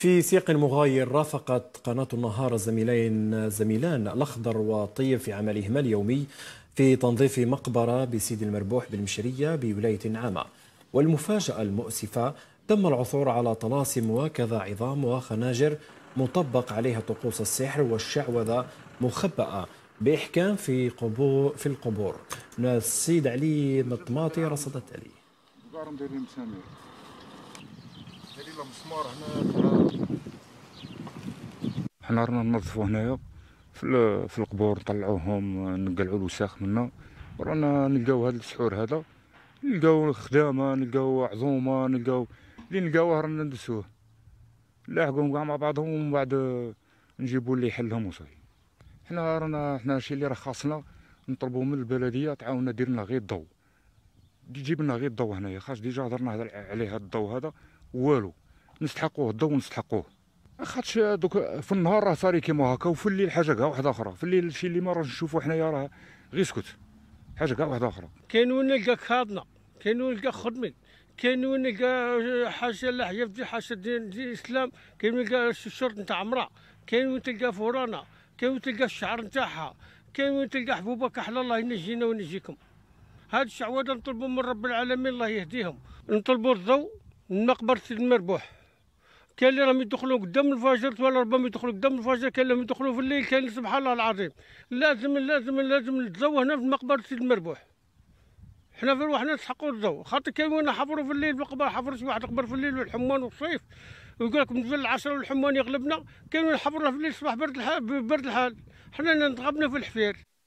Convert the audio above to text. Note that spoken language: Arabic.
في سياق مغاير رافقت قناة النهار الزميلين زميلان الأخضر وطيب في عملهما اليومي في تنظيف مقبرة بسيدي المربوح بالمشرية بولاية عامة والمفاجأة المؤسفة تم العثور على طلاسم وكذا عظام وخناجر مطبق عليها طقوس السحر والشعوذة مخبأة بإحكام في قبور في القبور السيد علي مطماطي رصدت عليه حنا رانا ننظفو هنايا في, في القبور نطلعوهم نقلعو الوساخ منا ورانا نلقاو هاد السحور هذا نلقاو خدامه نلقاو عظومه نلقاو اللي نلقاوه رانا ندسوه نلاحقوهم كاع مع بعضهم ومن بعد نجيبو اللي يحلهم وصافي حنا رانا حنا الشي اللي راه خاصنا نطلبو من البلديه تعاونا دير لنا غير الضو تجيب لنا غير الضو هنايا خاص ديجا هضرنا عليه هاد الضو هذا والو نستحقوه الضو نستحقوه خاطش دوك في النهار راه صاري كيما هكا وفي الليل حاجه كاع واحده اخرى في الليل الشيء اللي ما راش نشوفو حنايا راه غير سكت حاجه كاع واحده اخرى كاين وين نلقاك خاضنا كاين وين نلقاك خدمي كاين وين نلقى حاجه لحيه في حاجه دين الاسلام كاين وين نلقى الشرط نتاع امراه كاين وين تلقى فورانا كاين وين تلقى الشعر نتاعها كاين وين تلقى حبوبك احلى الله ينجينا وينجيكم هاد الشعوذه نطلبوا من رب العالمين الله يهديهم نطلبوا الضوء مقبره سيد المربوح كاين اللي راهم يدخلوا قدام الفجر ولا ربما يدخلوا قدام الفجر كاين اللي يدخلوا في الليل كاين سبحان الله العظيم لازم لازم لازم نتزوى هنا في مقبره سيد المربوح حنا في روحنا نسحقوا الضو خاطر كاين وين حفروا في الليل بالقبر حفر شي واحد قبر في الليل والحمان والصيف ويقول لك نزل العشرة والحمان يغلبنا كاين وين حفروا في الليل الصباح برد الحال برد الحال حنا نتغبنا في الحفير